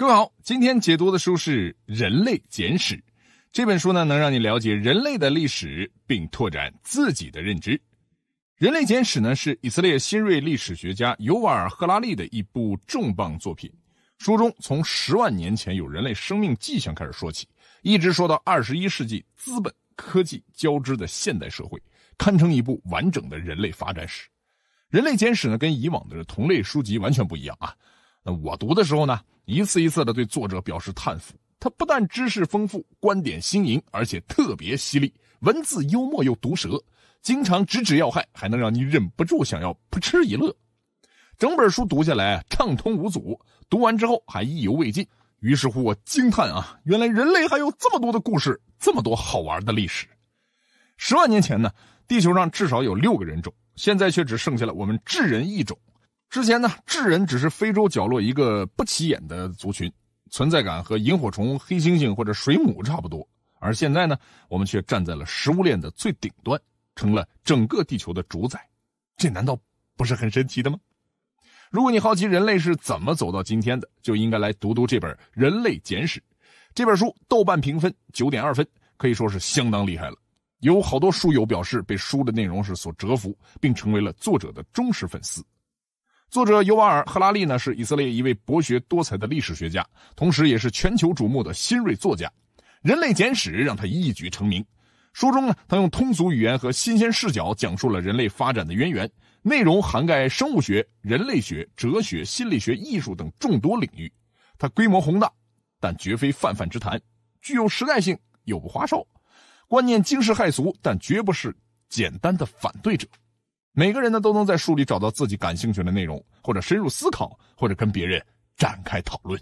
各位好，今天解读的书是《人类简史》。这本书呢，能让你了解人类的历史，并拓展自己的认知。《人类简史》呢，是以色列新锐历史学家尤瓦尔·赫拉利的一部重磅作品。书中从十万年前有人类生命迹象开始说起，一直说到二十一世纪资本科技交织的现代社会，堪称一部完整的人类发展史。《人类简史》呢，跟以往的同类书籍完全不一样啊。那我读的时候呢，一次一次的对作者表示叹服。他不但知识丰富，观点新颖，而且特别犀利，文字幽默又毒舌，经常直指要害，还能让你忍不住想要扑哧一乐。整本书读下来畅通无阻，读完之后还意犹未尽。于是乎，我惊叹啊，原来人类还有这么多的故事，这么多好玩的历史。十万年前呢，地球上至少有六个人种，现在却只剩下了我们智人一种。之前呢，智人只是非洲角落一个不起眼的族群，存在感和萤火虫、黑猩猩或者水母差不多。而现在呢，我们却站在了食物链的最顶端，成了整个地球的主宰，这难道不是很神奇的吗？如果你好奇人类是怎么走到今天的，就应该来读读这本《人类简史》。这本书豆瓣评分九点二分，可以说是相当厉害了。有好多书友表示被书的内容是所折服，并成为了作者的忠实粉丝。作者尤瓦尔·赫拉利呢，是以色列一位博学多才的历史学家，同时也是全球瞩目的新锐作家。《人类简史》让他一举成名。书中呢，他用通俗语言和新鲜视角讲述了人类发展的渊源，内容涵盖生物学、人类学、哲学、心理学、艺术等众多领域。它规模宏大，但绝非泛泛之谈，具有时代性又不花哨，观念惊世骇俗，但绝不是简单的反对者。每个人呢都能在书里找到自己感兴趣的内容，或者深入思考，或者跟别人展开讨论。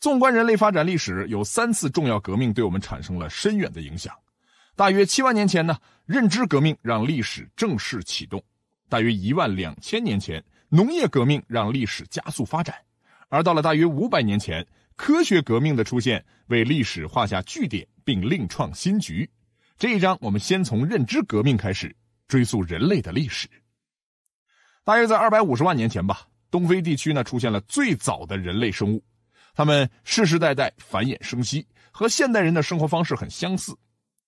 纵观人类发展历史，有三次重要革命对我们产生了深远的影响。大约七万年前呢，认知革命让历史正式启动；大约一万两千年前，农业革命让历史加速发展；而到了大约五百年前，科学革命的出现为历史画下句点，并另创新局。这一章我们先从认知革命开始。追溯人类的历史，大约在二百五十万年前吧，东非地区呢出现了最早的人类生物，他们世世代代繁衍生息，和现代人的生活方式很相似，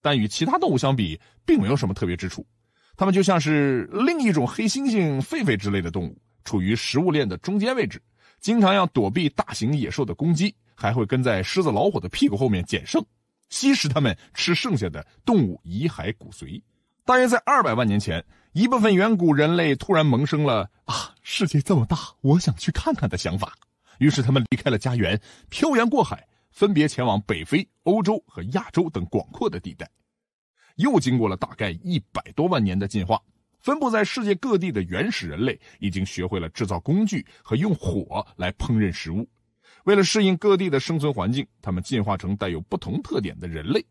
但与其他动物相比，并没有什么特别之处。他们就像是另一种黑猩猩、狒狒之类的动物，处于食物链的中间位置，经常要躲避大型野兽的攻击，还会跟在狮子、老虎的屁股后面捡剩，吸食它们吃剩下的动物遗骸骨髓。大约在二百万年前，一部分远古人类突然萌生了“啊，世界这么大，我想去看看”的想法。于是他们离开了家园，漂洋过海，分别前往北非、欧洲和亚洲等广阔的地带。又经过了大概一百多万年的进化，分布在世界各地的原始人类已经学会了制造工具和用火来烹饪食物。为了适应各地的生存环境，他们进化成带有不同特点的人类。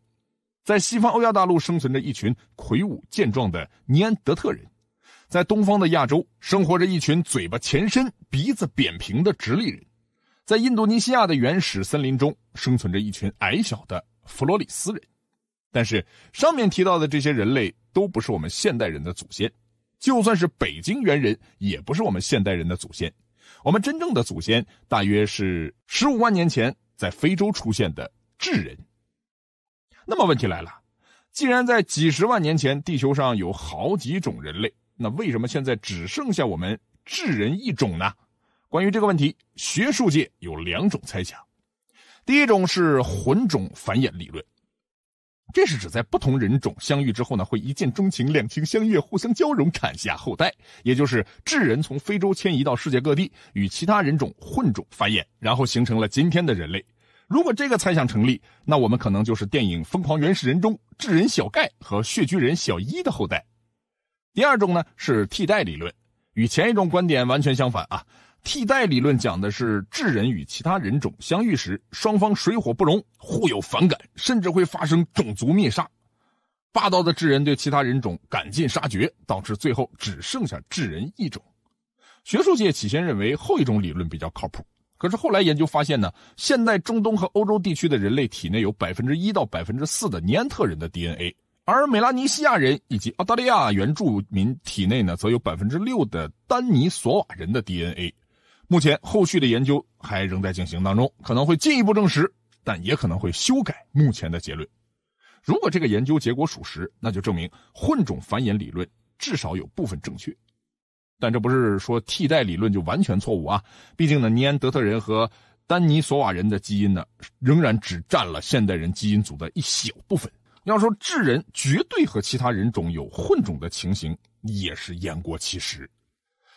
在西方欧亚大陆生存着一群魁梧健壮的尼安德特人，在东方的亚洲生活着一群嘴巴前伸、鼻子扁平的直立人，在印度尼西亚的原始森林中生存着一群矮小的弗洛里斯人。但是，上面提到的这些人类都不是我们现代人的祖先，就算是北京猿人也不是我们现代人的祖先。我们真正的祖先大约是十五万年前在非洲出现的智人。那么问题来了，既然在几十万年前地球上有好几种人类，那为什么现在只剩下我们智人一种呢？关于这个问题，学术界有两种猜想。第一种是混种繁衍理论，这是指在不同人种相遇之后呢，会一见钟情、两情相悦、互相交融，产下后代，也就是智人从非洲迁移到世界各地，与其他人种混种繁衍，然后形成了今天的人类。如果这个猜想成立，那我们可能就是电影《疯狂原始人》中智人小盖和穴居人小一的后代。第二种呢是替代理论，与前一种观点完全相反啊。替代理论讲的是智人与其他人种相遇时，双方水火不容，互有反感，甚至会发生种族灭杀。霸道的智人对其他人种赶尽杀绝，导致最后只剩下智人一种。学术界起先认为后一种理论比较靠谱。可是后来研究发现呢，现在中东和欧洲地区的人类体内有百分之一到百分之四的尼安特人的 DNA，而美拉尼西亚人以及澳大利亚原住民体内呢，则有百分之六的丹尼索瓦人的 DNA。目前后续的研究还仍在进行当中，可能会进一步证实，但也可能会修改目前的结论。如果这个研究结果属实，那就证明混种繁衍理论至少有部分正确。但这不是说替代理论就完全错误啊！毕竟呢，尼安德特人和丹尼索瓦人的基因呢，仍然只占了现代人基因组的一小部分。要说智人绝对和其他人种有混种的情形，也是言过其实。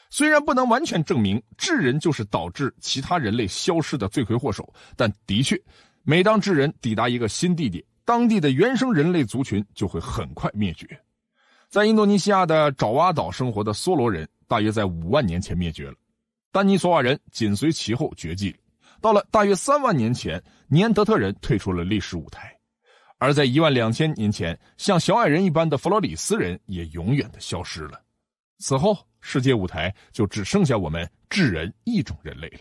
虽然不能完全证明智人就是导致其他人类消失的罪魁祸首，但的确，每当智人抵达一个新地点，当地的原生人类族群就会很快灭绝。在印度尼西亚的爪哇岛生活的梭罗人。大约在五万年前灭绝了，丹尼索瓦人紧随其后绝迹。到了大约三万年前，尼安德特人退出了历史舞台，而在一万两千年前，像小矮人一般的弗罗里斯人也永远的消失了。此后，世界舞台就只剩下我们智人一种人类了。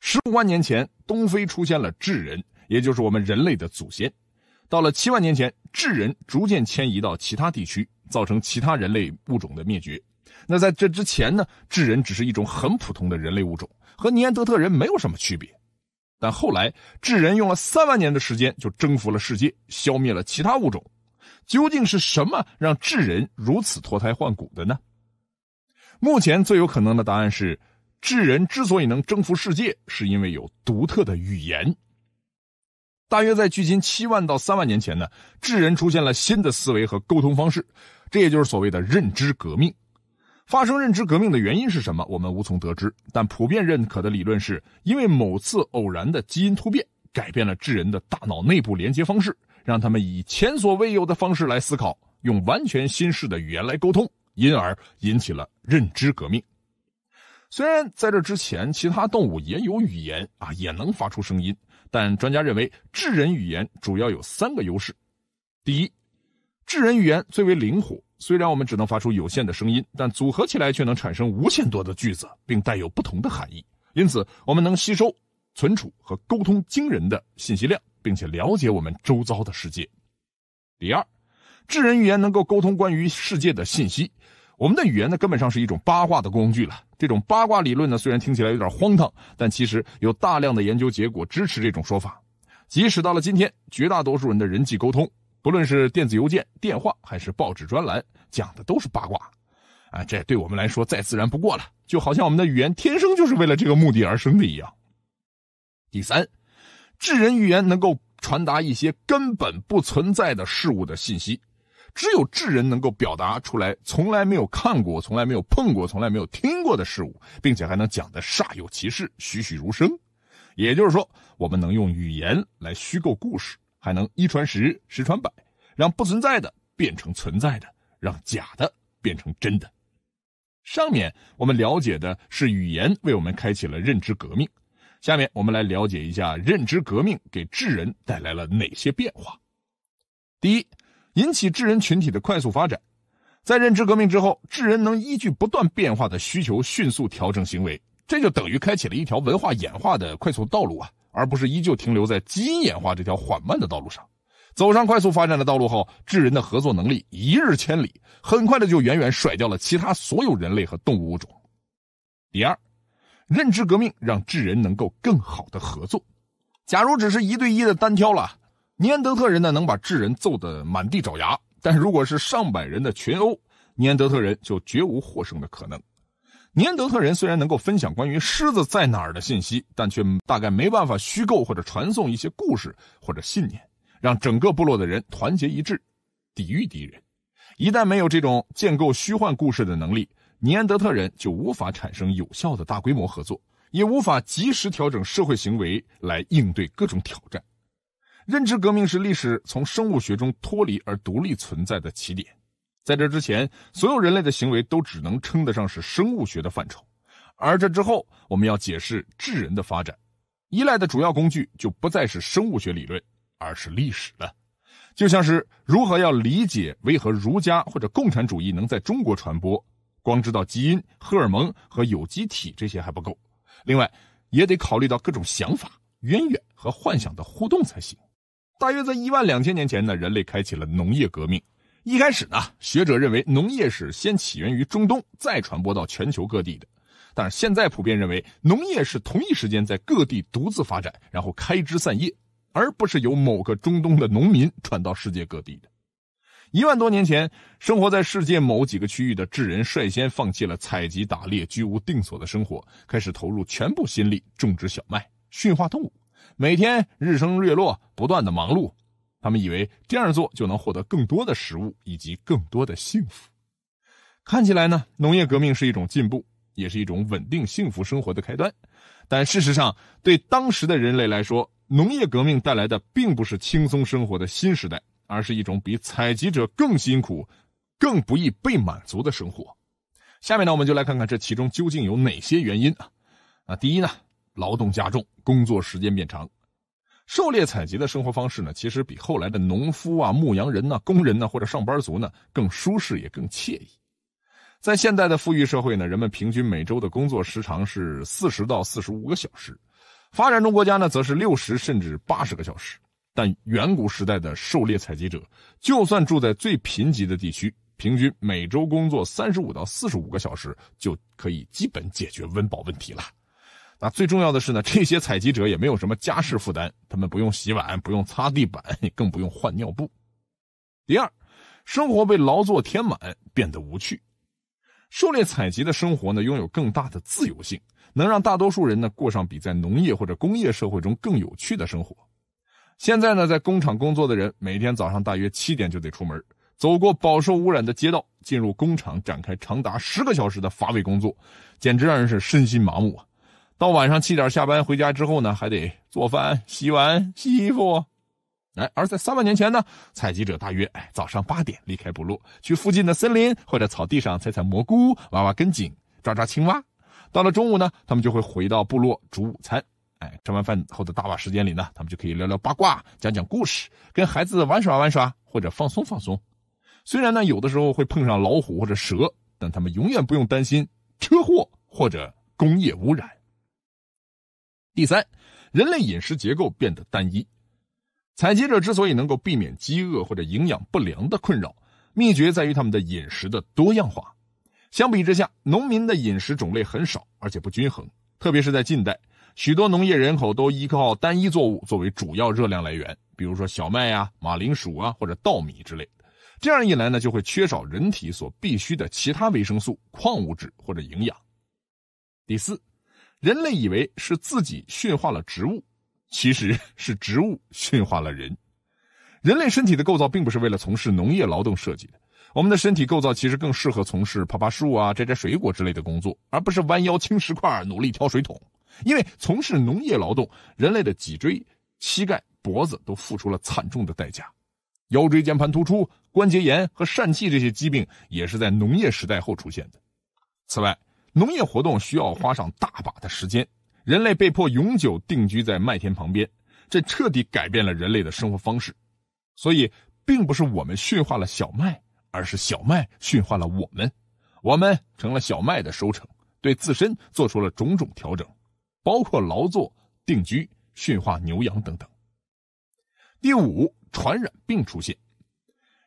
十五万年前，东非出现了智人，也就是我们人类的祖先。到了七万年前，智人逐渐迁移到其他地区，造成其他人类物种的灭绝。那在这之前呢，智人只是一种很普通的人类物种，和尼安德特人没有什么区别。但后来，智人用了三万年的时间就征服了世界，消灭了其他物种。究竟是什么让智人如此脱胎换骨的呢？目前最有可能的答案是，智人之所以能征服世界，是因为有独特的语言。大约在距今七万到三万年前呢，智人出现了新的思维和沟通方式，这也就是所谓的认知革命。发生认知革命的原因是什么？我们无从得知，但普遍认可的理论是因为某次偶然的基因突变，改变了智人的大脑内部连接方式，让他们以前所未有的方式来思考，用完全新式的语言来沟通，因而引起了认知革命。虽然在这之前，其他动物也有语言啊，也能发出声音，但专家认为，智人语言主要有三个优势：第一，智人语言最为灵活。虽然我们只能发出有限的声音，但组合起来却能产生无限多的句子，并带有不同的含义。因此，我们能吸收、存储和沟通惊人的信息量，并且了解我们周遭的世界。第二，智人语言能够沟通关于世界的信息。我们的语言呢，根本上是一种八卦的工具了。这种八卦理论呢，虽然听起来有点荒唐，但其实有大量的研究结果支持这种说法。即使到了今天，绝大多数人的人际沟通。不论是电子邮件、电话还是报纸专栏，讲的都是八卦，啊，这对我们来说再自然不过了，就好像我们的语言天生就是为了这个目的而生的一样。第三，智人语言能够传达一些根本不存在的事物的信息，只有智人能够表达出来从来没有看过、从来没有碰过、从来没有听过的事物，并且还能讲的煞有其事、栩栩如生。也就是说，我们能用语言来虚构故事。还能一传十，十传百，让不存在的变成存在的，让假的变成真的。上面我们了解的是语言为我们开启了认知革命，下面我们来了解一下认知革命给智人带来了哪些变化。第一，引起智人群体的快速发展。在认知革命之后，智人能依据不断变化的需求迅速调整行为，这就等于开启了一条文化演化的快速道路啊。而不是依旧停留在基因演化这条缓慢的道路上，走上快速发展的道路后，智人的合作能力一日千里，很快的就远远甩掉了其他所有人类和动物物种。第二，认知革命让智人能够更好的合作。假如只是一对一的单挑了，尼安德特人呢能把智人揍得满地找牙；但如果是上百人的群殴，尼安德特人就绝无获胜的可能。尼安德特人虽然能够分享关于狮子在哪儿的信息，但却大概没办法虚构或者传送一些故事或者信念，让整个部落的人团结一致，抵御敌人。一旦没有这种建构虚幻故事的能力，尼安德特人就无法产生有效的大规模合作，也无法及时调整社会行为来应对各种挑战。认知革命是历史从生物学中脱离而独立存在的起点。在这之前，所有人类的行为都只能称得上是生物学的范畴，而这之后，我们要解释智人的发展，依赖的主要工具就不再是生物学理论，而是历史了。就像是如何要理解为何儒家或者共产主义能在中国传播，光知道基因、荷尔蒙和有机体这些还不够，另外也得考虑到各种想法、渊源和幻想的互动才行。大约在一万两千年前呢，人类开启了农业革命。一开始呢，学者认为农业是先起源于中东，再传播到全球各地的。但是现在普遍认为，农业是同一时间在各地独自发展，然后开枝散叶，而不是由某个中东的农民传到世界各地的。一万多年前，生活在世界某几个区域的智人率先放弃了采集、打猎、居无定所的生活，开始投入全部心力种植小麦、驯化动物，每天日升月落，不断的忙碌。他们以为这样做就能获得更多的食物以及更多的幸福。看起来呢，农业革命是一种进步，也是一种稳定幸福生活的开端。但事实上，对当时的人类来说，农业革命带来的并不是轻松生活的新时代，而是一种比采集者更辛苦、更不易被满足的生活。下面呢，我们就来看看这其中究竟有哪些原因啊？啊，第一呢，劳动加重，工作时间变长。狩猎采集的生活方式呢，其实比后来的农夫啊、牧羊人呢、工人呢或者上班族呢更舒适也更惬意。在现代的富裕社会呢，人们平均每周的工作时长是四十到四十五个小时，发展中国家呢则是六十甚至八十个小时。但远古时代的狩猎采集者，就算住在最贫瘠的地区，平均每周工作三十五到四十五个小时，就可以基本解决温饱问题了。那最重要的是呢，这些采集者也没有什么家事负担，他们不用洗碗，不用擦地板，更不用换尿布。第二，生活被劳作填满，变得无趣。狩猎采集的生活呢，拥有更大的自由性，能让大多数人呢过上比在农业或者工业社会中更有趣的生活。现在呢，在工厂工作的人，每天早上大约七点就得出门，走过饱受污染的街道，进入工厂，展开长达十个小时的乏味工作，简直让人是身心麻木啊。到晚上七点下班回家之后呢，还得做饭、洗碗、洗衣服，哎，而在三万年前呢，采集者大约哎早上八点离开部落，去附近的森林或者草地上采采蘑菇、挖挖根茎、抓抓青蛙。到了中午呢，他们就会回到部落煮午餐，哎，吃完饭后的大把时间里呢，他们就可以聊聊八卦、讲讲故事、跟孩子玩耍玩耍或者放松放松。虽然呢，有的时候会碰上老虎或者蛇，但他们永远不用担心车祸或者工业污染。第三，人类饮食结构变得单一。采集者之所以能够避免饥饿或者营养不良的困扰，秘诀在于他们的饮食的多样化。相比之下，农民的饮食种类很少，而且不均衡。特别是在近代，许多农业人口都依靠单一作物作为主要热量来源，比如说小麦呀、马铃薯啊，或者稻米之类。这样一来呢，就会缺少人体所必需的其他维生素、矿物质或者营养。第四。人类以为是自己驯化了植物，其实 是植物驯化了人。人类身体的构造并不是为了从事农业劳动设计的，我们的身体构造其实更适合从事爬爬树啊、摘摘水果之类的工作，而不是弯腰、轻石块、努力挑水桶。因为从事农业劳动，人类的脊椎、膝盖、脖子都付出了惨重的代价，腰椎间盘突出、关节炎和疝气这些疾病也是在农业时代后出现的。此外，农业活动需要花上大把的时间，人类被迫永久定居在麦田旁边，这彻底改变了人类的生活方式。所以，并不是我们驯化了小麦，而是小麦驯化了我们。我们成了小麦的收成，对自身做出了种种调整，包括劳作、定居、驯化牛羊等等。第五，传染病出现。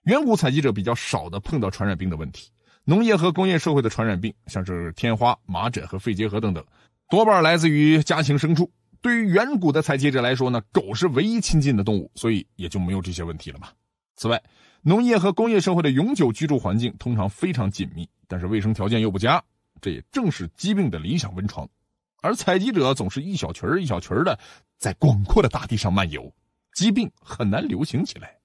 远古采集者比较少的碰到传染病的问题。农业和工业社会的传染病，像是天花、麻疹和肺结核等等，多半来自于家禽、牲畜。对于远古的采集者来说呢，狗是唯一亲近的动物，所以也就没有这些问题了嘛。此外，农业和工业社会的永久居住环境通常非常紧密，但是卫生条件又不佳，这也正是疾病的理想温床。而采集者总是一小群一小群的在广阔的大地上漫游，疾病很难流行起来。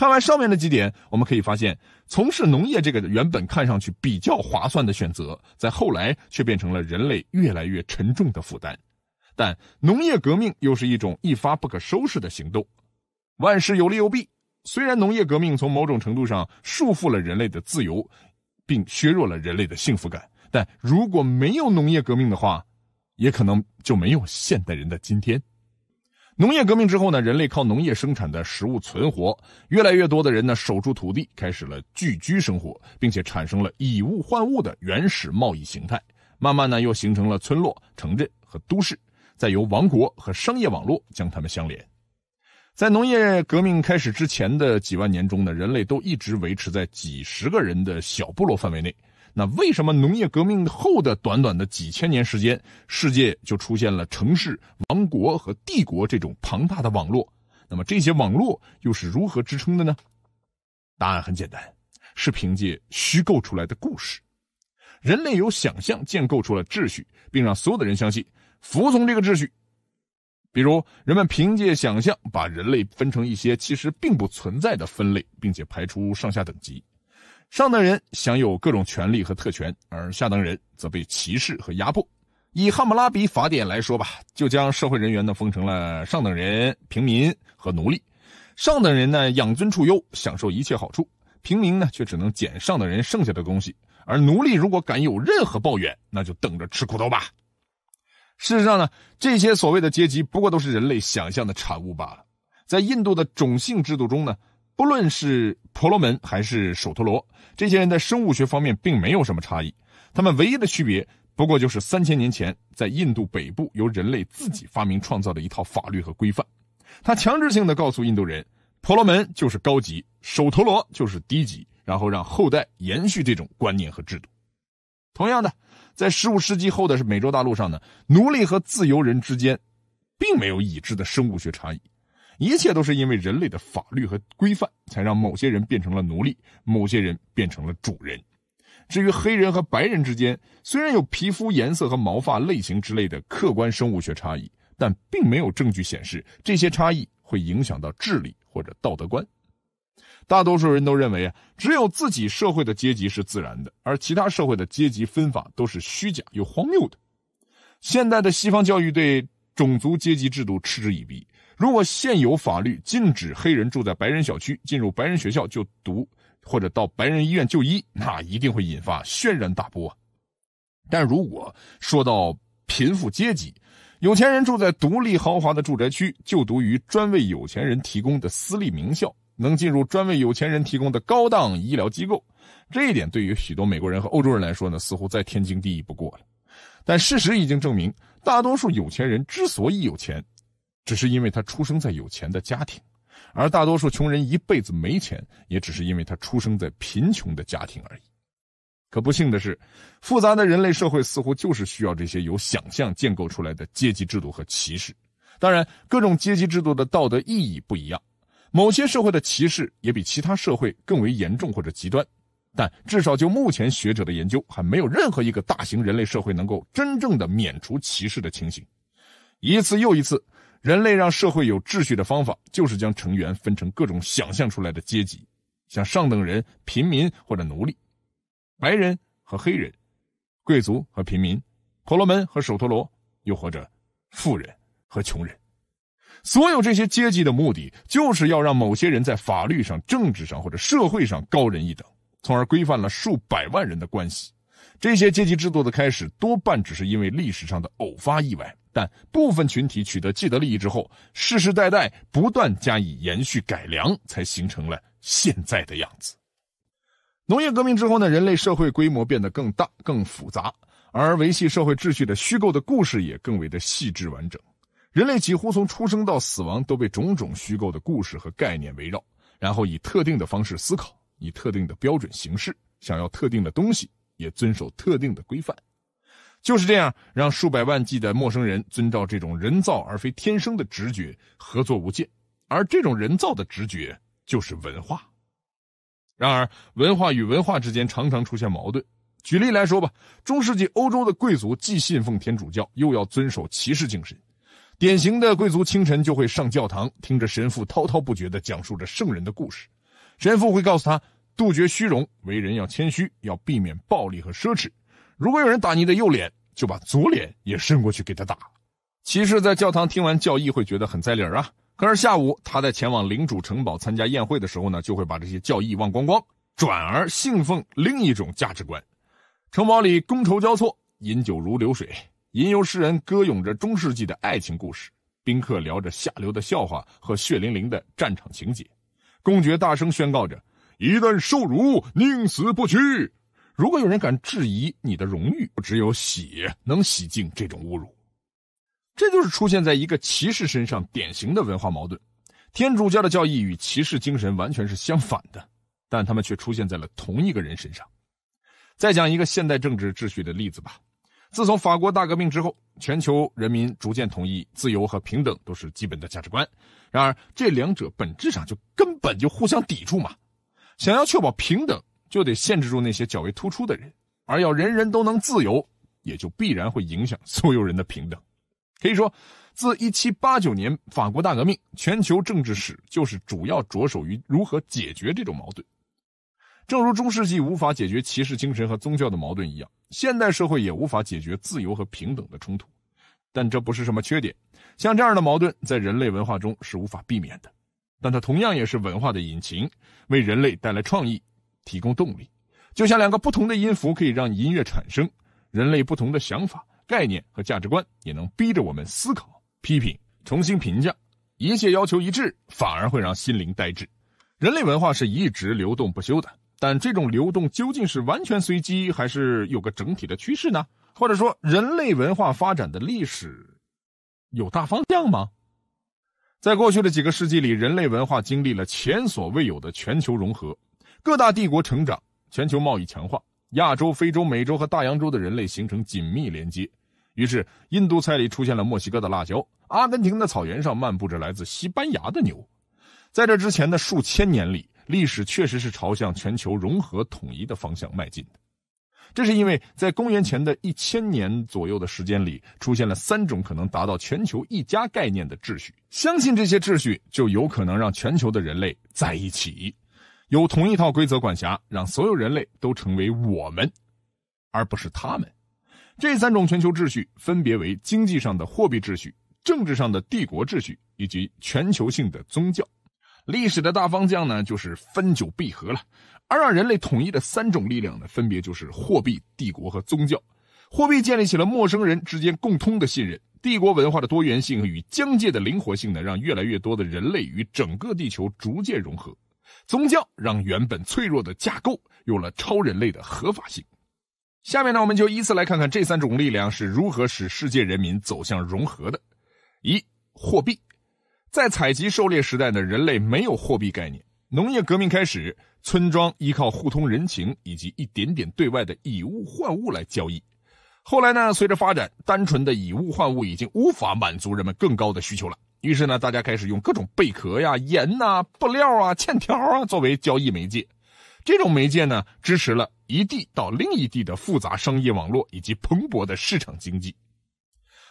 看完上面的几点，我们可以发现，从事农业这个原本看上去比较划算的选择，在后来却变成了人类越来越沉重的负担。但农业革命又是一种一发不可收拾的行动，万事有利有弊。虽然农业革命从某种程度上束缚了人类的自由，并削弱了人类的幸福感，但如果没有农业革命的话，也可能就没有现代人的今天。农业革命之后呢，人类靠农业生产的食物存活，越来越多的人呢守住土地，开始了聚居生活，并且产生了以物换物的原始贸易形态。慢慢呢，又形成了村落、城镇和都市，再由王国和商业网络将它们相连。在农业革命开始之前的几万年中呢，人类都一直维持在几十个人的小部落范围内。那为什么农业革命后的短短的几千年时间，世界就出现了城市、王国和帝国这种庞大的网络？那么这些网络又是如何支撑的呢？答案很简单，是凭借虚构出来的故事。人类有想象，建构出了秩序，并让所有的人相信服从这个秩序。比如，人们凭借想象把人类分成一些其实并不存在的分类，并且排出上下等级。上等人享有各种权利和特权，而下等人则被歧视和压迫。以《汉谟拉比法典》来说吧，就将社会人员呢分成了上等人、平民和奴隶。上等人呢养尊处优，享受一切好处；平民呢却只能捡上等人剩下的东西。而奴隶如果敢有任何抱怨，那就等着吃苦头吧。事实上呢，这些所谓的阶级不过都是人类想象的产物罢了。在印度的种姓制度中呢。不论是婆罗门还是首陀罗，这些人在生物学方面并没有什么差异。他们唯一的区别，不过就是三千年前在印度北部由人类自己发明创造的一套法律和规范。他强制性的告诉印度人，婆罗门就是高级，首陀罗就是低级，然后让后代延续这种观念和制度。同样的，在十五世纪后的是美洲大陆上呢，奴隶和自由人之间，并没有已知的生物学差异。一切都是因为人类的法律和规范，才让某些人变成了奴隶，某些人变成了主人。至于黑人和白人之间，虽然有皮肤颜色和毛发类型之类的客观生物学差异，但并没有证据显示这些差异会影响到智力或者道德观。大多数人都认为啊，只有自己社会的阶级是自然的，而其他社会的阶级分法都是虚假又荒谬的。现代的西方教育对种族阶级制度嗤之以鼻。如果现有法律禁止黑人住在白人小区、进入白人学校就读或者到白人医院就医，那一定会引发轩然大波。但如果说到贫富阶级，有钱人住在独立豪华的住宅区，就读于专为有钱人提供的私立名校，能进入专为有钱人提供的高档医疗机构，这一点对于许多美国人和欧洲人来说呢，似乎再天经地义不过了。但事实已经证明，大多数有钱人之所以有钱。只是因为他出生在有钱的家庭，而大多数穷人一辈子没钱，也只是因为他出生在贫穷的家庭而已。可不幸的是，复杂的人类社会似乎就是需要这些由想象建构出来的阶级制度和歧视。当然，各种阶级制度的道德意义不一样，某些社会的歧视也比其他社会更为严重或者极端。但至少就目前学者的研究，还没有任何一个大型人类社会能够真正的免除歧视的情形。一次又一次。人类让社会有秩序的方法，就是将成员分成各种想象出来的阶级，像上等人、平民或者奴隶，白人和黑人，贵族和平民，婆罗门和首陀罗，又或者富人和穷人。所有这些阶级的目的，就是要让某些人在法律上、政治上或者社会上高人一等，从而规范了数百万人的关系。这些阶级制度的开始，多半只是因为历史上的偶发意外。但部分群体取得既得利益之后，世世代代不断加以延续改良，才形成了现在的样子。农业革命之后呢，人类社会规模变得更大、更复杂，而维系社会秩序的虚构的故事也更为的细致完整。人类几乎从出生到死亡都被种种虚构的故事和概念围绕，然后以特定的方式思考，以特定的标准行事，想要特定的东西，也遵守特定的规范。就是这样，让数百万计的陌生人遵照这种人造而非天生的直觉合作无间，而这种人造的直觉就是文化。然而，文化与文化之间常常出现矛盾。举例来说吧，中世纪欧洲的贵族既信奉天主教，又要遵守骑士精神。典型的贵族清晨就会上教堂，听着神父滔滔不绝的讲述着圣人的故事。神父会告诉他，杜绝虚荣，为人要谦虚，要避免暴力和奢侈。如果有人打你的右脸，就把左脸也伸过去给他打。骑士在教堂听完教义，会觉得很在理儿啊。可是下午他在前往领主城堡参加宴会的时候呢，就会把这些教义忘光光，转而信奉另一种价值观。城堡里觥筹交错，饮酒如流水，吟游诗人歌咏着中世纪的爱情故事，宾客聊着下流的笑话和血淋淋的战场情节。公爵大声宣告着：“一旦受辱，宁死不屈。”如果有人敢质疑你的荣誉，只有洗能洗净这种侮辱，这就是出现在一个骑士身上典型的文化矛盾。天主教的教义与骑士精神完全是相反的，但他们却出现在了同一个人身上。再讲一个现代政治秩序的例子吧。自从法国大革命之后，全球人民逐渐同意自由和平等都是基本的价值观。然而这两者本质上就根本就互相抵触嘛。想要确保平等。就得限制住那些较为突出的人，而要人人都能自由，也就必然会影响所有人的平等。可以说，自一七八九年法国大革命，全球政治史就是主要着手于如何解决这种矛盾。正如中世纪无法解决骑士精神和宗教的矛盾一样，现代社会也无法解决自由和平等的冲突。但这不是什么缺点，像这样的矛盾在人类文化中是无法避免的，但它同样也是文化的引擎，为人类带来创意。提供动力，就像两个不同的音符可以让音乐产生。人类不同的想法、概念和价值观也能逼着我们思考、批评、重新评价。一切要求一致，反而会让心灵呆滞。人类文化是一直流动不休的，但这种流动究竟是完全随机，还是有个整体的趋势呢？或者说，人类文化发展的历史有大方向吗？在过去的几个世纪里，人类文化经历了前所未有的全球融合。各大帝国成长，全球贸易强化，亚洲、非洲、美洲和大洋洲的人类形成紧密连接。于是，印度菜里出现了墨西哥的辣椒，阿根廷的草原上漫步着来自西班牙的牛。在这之前的数千年里，历史确实是朝向全球融合统一的方向迈进的。这是因为在公元前的一千年左右的时间里，出现了三种可能达到全球一家概念的秩序。相信这些秩序，就有可能让全球的人类在一起。由同一套规则管辖，让所有人类都成为我们，而不是他们。这三种全球秩序分别为经济上的货币秩序、政治上的帝国秩序以及全球性的宗教。历史的大方向呢，就是分久必合了。而让人类统一的三种力量呢，分别就是货币、帝国和宗教。货币建立起了陌生人之间共通的信任，帝国文化的多元性与疆界的灵活性呢，让越来越多的人类与整个地球逐渐融合。宗教让原本脆弱的架构有了超人类的合法性。下面呢，我们就依次来看看这三种力量是如何使世界人民走向融合的。一、货币。在采集狩猎时代呢，人类没有货币概念，农业革命开始，村庄依靠互通人情以及一点点对外的以物换物来交易。后来呢，随着发展，单纯的以物换物已经无法满足人们更高的需求了。于是呢，大家开始用各种贝壳呀、盐呐、布料啊、欠条啊作为交易媒介。这种媒介呢，支持了一地到另一地的复杂商业网络以及蓬勃的市场经济。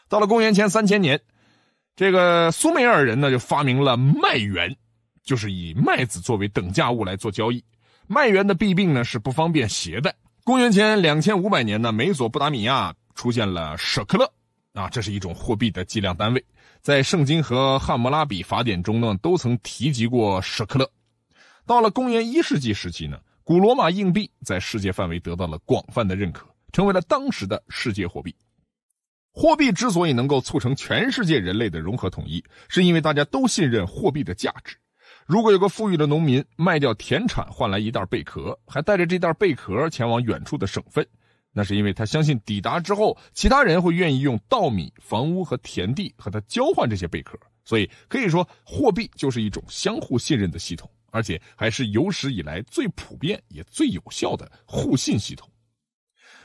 到了公元前三千年，这个苏美尔人呢就发明了麦元，就是以麦子作为等价物来做交易。麦元的弊病呢是不方便携带。公元前两千五百年呢，美索不达米亚出现了舍克勒，啊，这是一种货币的计量单位。在《圣经》和《汉谟拉比法典》中呢，都曾提及过舍克勒。到了公元一世纪时期呢，古罗马硬币在世界范围得到了广泛的认可，成为了当时的世界货币。货币之所以能够促成全世界人类的融合统一，是因为大家都信任货币的价值。如果有个富裕的农民卖掉田产换来一袋贝壳，还带着这袋贝壳前往远处的省份。那是因为他相信抵达之后，其他人会愿意用稻米、房屋和田地和他交换这些贝壳。所以可以说，货币就是一种相互信任的系统，而且还是有史以来最普遍也最有效的互信系统。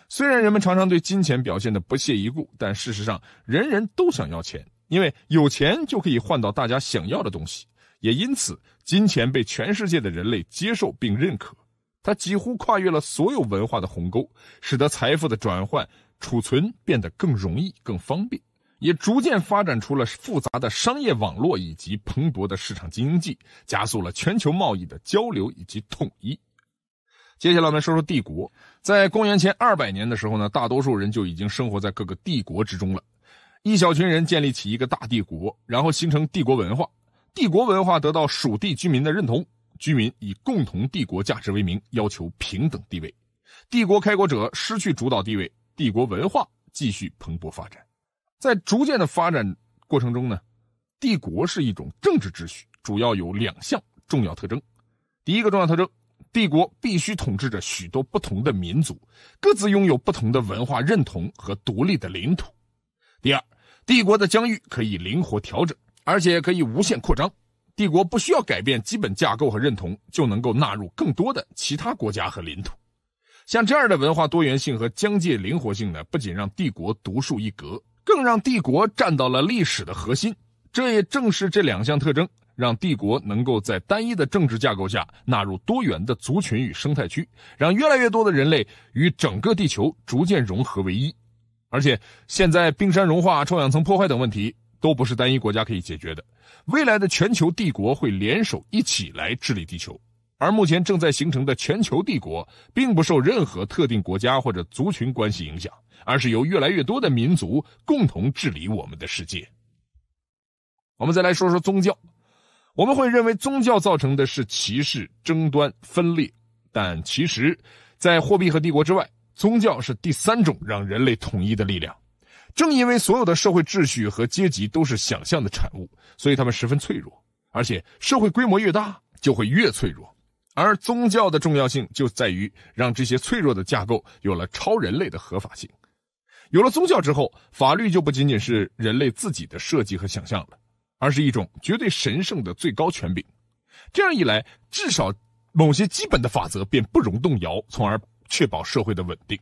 虽然人们常常对金钱表现的不屑一顾，但事实上，人人都想要钱，因为有钱就可以换到大家想要的东西。也因此，金钱被全世界的人类接受并认可。它几乎跨越了所有文化的鸿沟，使得财富的转换、储存变得更容易、更方便，也逐渐发展出了复杂的商业网络以及蓬勃的市场经济，加速了全球贸易的交流以及统一。接下来我们说说帝国。在公元前二百年的时候呢，大多数人就已经生活在各个帝国之中了。一小群人建立起一个大帝国，然后形成帝国文化，帝国文化得到属地居民的认同。居民以共同帝国价值为名，要求平等地位。帝国开国者失去主导地位，帝国文化继续蓬勃发展。在逐渐的发展过程中呢，帝国是一种政治秩序，主要有两项重要特征。第一个重要特征，帝国必须统治着许多不同的民族，各自拥有不同的文化认同和独立的领土。第二，帝国的疆域可以灵活调整，而且可以无限扩张。帝国不需要改变基本架构和认同，就能够纳入更多的其他国家和领土。像这样的文化多元性和疆界灵活性呢，不仅让帝国独树一格，更让帝国站到了历史的核心。这也正是这两项特征，让帝国能够在单一的政治架构下纳入多元的族群与生态区，让越来越多的人类与整个地球逐渐融合为一。而且，现在冰山融化、臭氧层破坏等问题。都不是单一国家可以解决的。未来的全球帝国会联手一起来治理地球，而目前正在形成的全球帝国并不受任何特定国家或者族群关系影响，而是由越来越多的民族共同治理我们的世界。我们再来说说宗教，我们会认为宗教造成的是歧视、争端、分裂，但其实，在货币和帝国之外，宗教是第三种让人类统一的力量。正因为所有的社会秩序和阶级都是想象的产物，所以他们十分脆弱。而且社会规模越大，就会越脆弱。而宗教的重要性就在于让这些脆弱的架构有了超人类的合法性。有了宗教之后，法律就不仅仅是人类自己的设计和想象了，而是一种绝对神圣的最高权柄。这样一来，至少某些基本的法则便不容动摇，从而确保社会的稳定。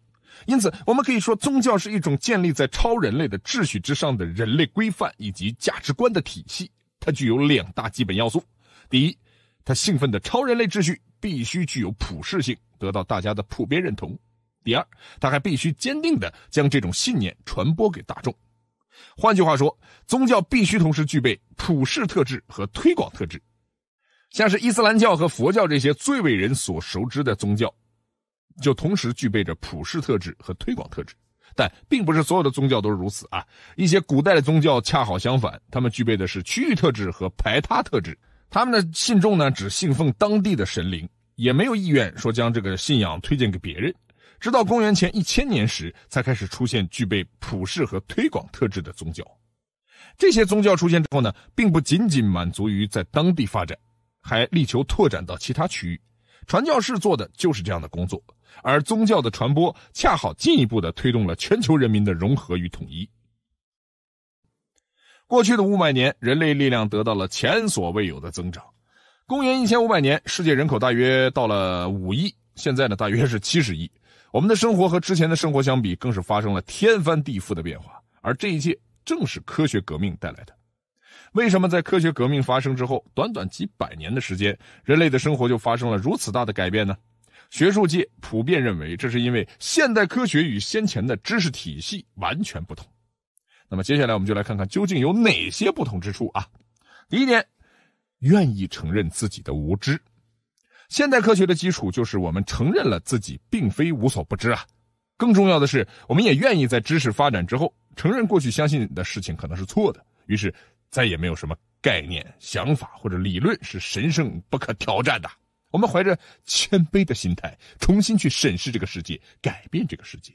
因此，我们可以说，宗教是一种建立在超人类的秩序之上的人类规范以及价值观的体系。它具有两大基本要素：第一，它兴奋的超人类秩序必须具有普世性，得到大家的普遍认同；第二，它还必须坚定的将这种信念传播给大众。换句话说，宗教必须同时具备普世特质和推广特质。像是伊斯兰教和佛教这些最为人所熟知的宗教。就同时具备着普世特质和推广特质，但并不是所有的宗教都是如此啊！一些古代的宗教恰好相反，他们具备的是区域特质和排他特质，他们的信众呢只信奉当地的神灵，也没有意愿说将这个信仰推荐给别人。直到公元前一千年时，才开始出现具备普世和推广特质的宗教。这些宗教出现之后呢，并不仅仅满足于在当地发展，还力求拓展到其他区域。传教士做的就是这样的工作，而宗教的传播恰好进一步的推动了全球人民的融合与统一。过去的五百年，人类力量得到了前所未有的增长。公元一千五百年，世界人口大约到了五亿，现在呢，大约是七十亿。我们的生活和之前的生活相比，更是发生了天翻地覆的变化，而这一切正是科学革命带来的。为什么在科学革命发生之后，短短几百年的时间，人类的生活就发生了如此大的改变呢？学术界普遍认为，这是因为现代科学与先前的知识体系完全不同。那么，接下来我们就来看看究竟有哪些不同之处啊。第一点，愿意承认自己的无知。现代科学的基础就是我们承认了自己并非无所不知啊。更重要的是，我们也愿意在知识发展之后，承认过去相信的事情可能是错的。于是。再也没有什么概念、想法或者理论是神圣不可挑战的。我们怀着谦卑的心态，重新去审视这个世界，改变这个世界。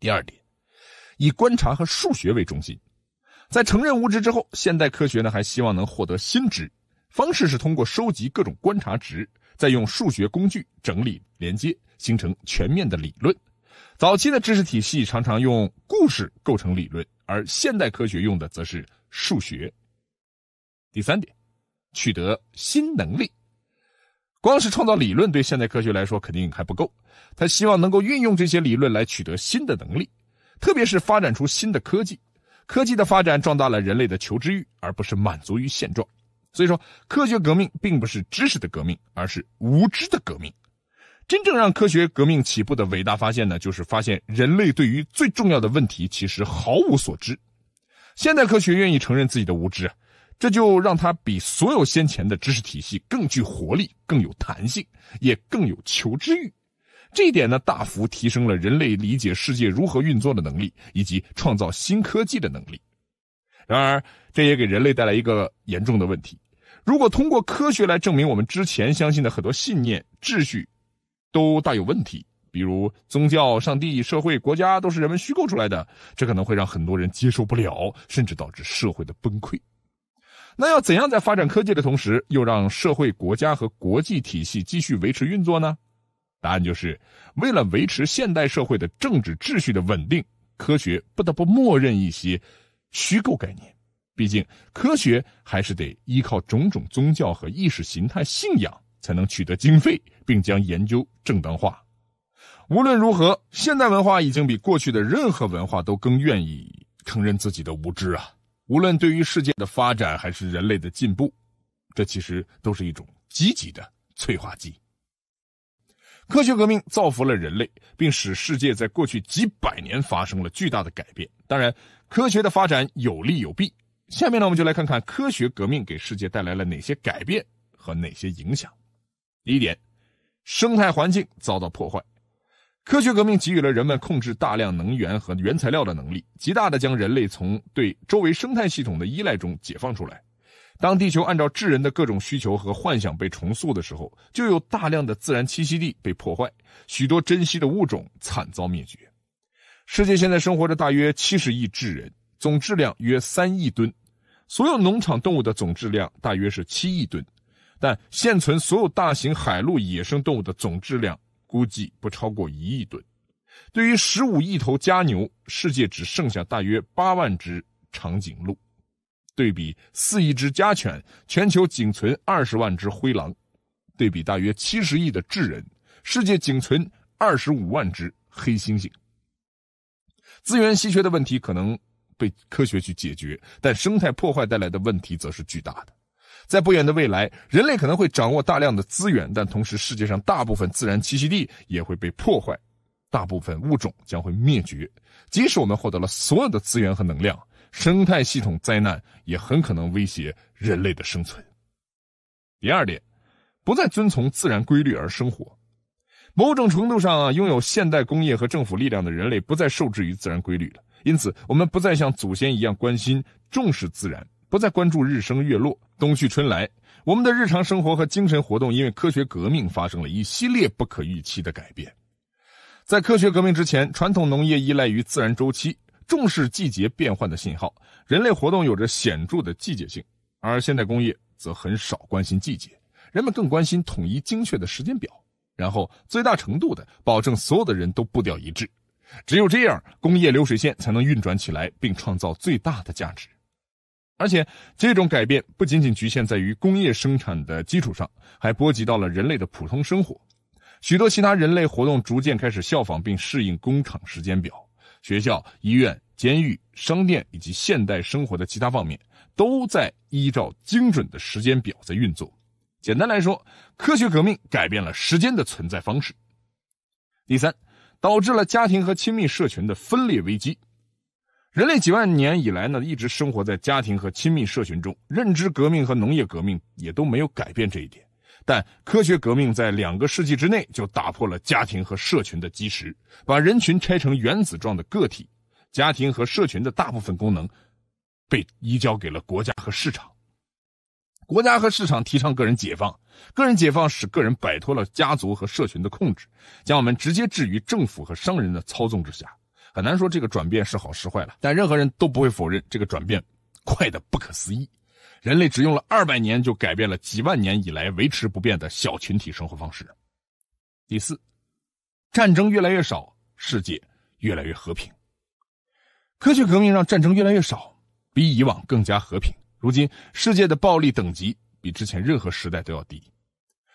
第二点，以观察和数学为中心。在承认无知之后，现代科学呢还希望能获得新知。方式是通过收集各种观察值，再用数学工具整理、连接，形成全面的理论。早期的知识体系常常用故事构成理论，而现代科学用的则是。数学。第三点，取得新能力。光是创造理论，对现代科学来说肯定还不够。他希望能够运用这些理论来取得新的能力，特别是发展出新的科技。科技的发展壮大了人类的求知欲，而不是满足于现状。所以说，科学革命并不是知识的革命，而是无知的革命。真正让科学革命起步的伟大发现呢，就是发现人类对于最重要的问题其实毫无所知。现代科学愿意承认自己的无知，这就让它比所有先前的知识体系更具活力、更有弹性，也更有求知欲。这一点呢，大幅提升了人类理解世界如何运作的能力，以及创造新科技的能力。然而，这也给人类带来一个严重的问题：如果通过科学来证明我们之前相信的很多信念、秩序，都大有问题。比如宗教、上帝、社会、国家都是人们虚构出来的，这可能会让很多人接受不了，甚至导致社会的崩溃。那要怎样在发展科技的同时，又让社会、国家和国际体系继续维持运作呢？答案就是为了维持现代社会的政治秩序的稳定，科学不得不默认一些虚构概念。毕竟，科学还是得依靠种种宗教和意识形态信仰才能取得经费，并将研究正当化。无论如何，现代文化已经比过去的任何文化都更愿意承认自己的无知啊！无论对于世界的发展还是人类的进步，这其实都是一种积极的催化剂。科学革命造福了人类，并使世界在过去几百年发生了巨大的改变。当然，科学的发展有利有弊。下面呢，我们就来看看科学革命给世界带来了哪些改变和哪些影响。第一点，生态环境遭到破坏。科学革命给予了人们控制大量能源和原材料的能力，极大的将人类从对周围生态系统的依赖中解放出来。当地球按照智人的各种需求和幻想被重塑的时候，就有大量的自然栖息地被破坏，许多珍稀的物种惨遭灭绝。世界现在生活着大约七十亿智人，总质量约三亿吨，所有农场动物的总质量大约是七亿吨，但现存所有大型海陆野生动物的总质量。估计不超过一亿吨。对于十五亿头家牛，世界只剩下大约八万只长颈鹿。对比四亿只家犬，全球仅存二十万只灰狼。对比大约七十亿的智人，世界仅存二十五万只黑猩猩。资源稀缺的问题可能被科学去解决，但生态破坏带来的问题则是巨大的。在不远的未来，人类可能会掌握大量的资源，但同时世界上大部分自然栖息地也会被破坏，大部分物种将会灭绝。即使我们获得了所有的资源和能量，生态系统灾难也很可能威胁人类的生存。第二点，不再遵从自然规律而生活。某种程度上，拥有现代工业和政府力量的人类不再受制于自然规律了，因此我们不再像祖先一样关心重视自然。不再关注日升月落、冬去春来，我们的日常生活和精神活动因为科学革命发生了一系列不可预期的改变。在科学革命之前，传统农业依赖于自然周期，重视季节变换的信号；人类活动有着显著的季节性，而现代工业则很少关心季节，人们更关心统一精确的时间表，然后最大程度的保证所有的人都步调一致。只有这样，工业流水线才能运转起来，并创造最大的价值。而且，这种改变不仅仅局限在于工业生产的基础上，还波及到了人类的普通生活。许多其他人类活动逐渐开始效仿并适应工厂时间表，学校、医院、监狱、商店以及现代生活的其他方面，都在依照精准的时间表在运作。简单来说，科学革命改变了时间的存在方式。第三，导致了家庭和亲密社群的分裂危机。人类几万年以来呢，一直生活在家庭和亲密社群中，认知革命和农业革命也都没有改变这一点。但科学革命在两个世纪之内就打破了家庭和社群的基石，把人群拆成原子状的个体。家庭和社群的大部分功能被移交给了国家和市场。国家和市场提倡个人解放，个人解放使个人摆脱了家族和社群的控制，将我们直接置于政府和商人的操纵之下。很难说这个转变是好是坏了，但任何人都不会否认这个转变快的不可思议。人类只用了二百年就改变了几万年以来维持不变的小群体生活方式。第四，战争越来越少，世界越来越和平。科学革命让战争越来越少，比以往更加和平。如今世界的暴力等级比之前任何时代都要低。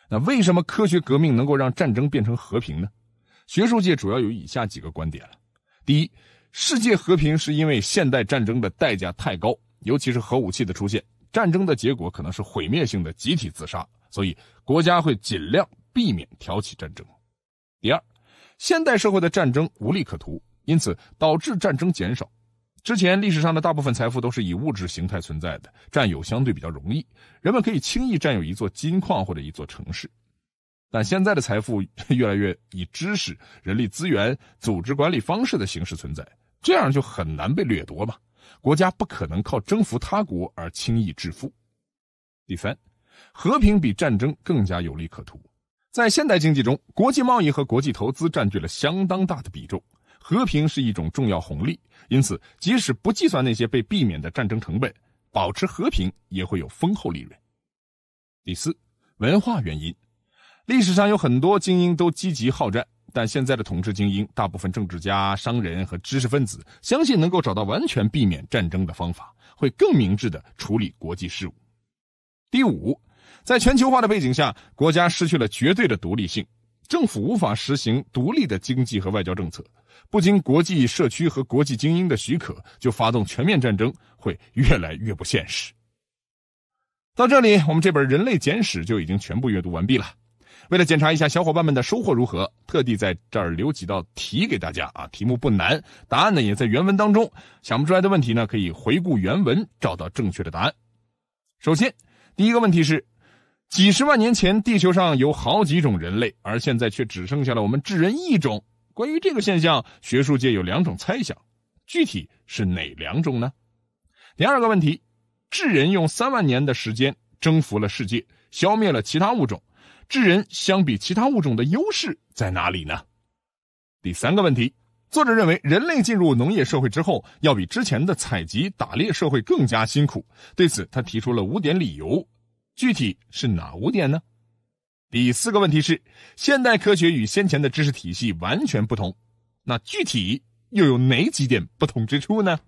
那为什么科学革命能够让战争变成和平呢？学术界主要有以下几个观点了。第一，世界和平是因为现代战争的代价太高，尤其是核武器的出现，战争的结果可能是毁灭性的集体自杀，所以国家会尽量避免挑起战争。第二，现代社会的战争无利可图，因此导致战争减少。之前历史上的大部分财富都是以物质形态存在的，占有相对比较容易，人们可以轻易占有一座金矿或者一座城市。但现在的财富 越来越以知识、人力资源、组织管理方式的形式存在，这样就很难被掠夺嘛。国家不可能靠征服他国而轻易致富。第三，和平比战争更加有利可图。在现代经济中，国际贸易和国际投资占据了相当大的比重，和平是一种重要红利。因此，即使不计算那些被避免的战争成本，保持和平也会有丰厚利润。第四，文化原因。历史上有很多精英都积极好战，但现在的统治精英，大部分政治家、商人和知识分子，相信能够找到完全避免战争的方法，会更明智的处理国际事务。第五，在全球化的背景下，国家失去了绝对的独立性，政府无法实行独立的经济和外交政策，不经国际社区和国际精英的许可就发动全面战争，会越来越不现实。到这里，我们这本《人类简史》就已经全部阅读完毕了。为了检查一下小伙伴们的收获如何，特地在这儿留几道题给大家啊。题目不难，答案呢也在原文当中。想不出来的问题呢，可以回顾原文找到正确的答案。首先，第一个问题是：几十万年前地球上有好几种人类，而现在却只剩下了我们智人一种。关于这个现象，学术界有两种猜想，具体是哪两种呢？第二个问题：智人用三万年的时间征服了世界，消灭了其他物种。智人相比其他物种的优势在哪里呢？第三个问题，作者认为人类进入农业社会之后，要比之前的采集打猎社会更加辛苦。对此，他提出了五点理由，具体是哪五点呢？第四个问题是，现代科学与先前的知识体系完全不同，那具体又有哪几点不同之处呢？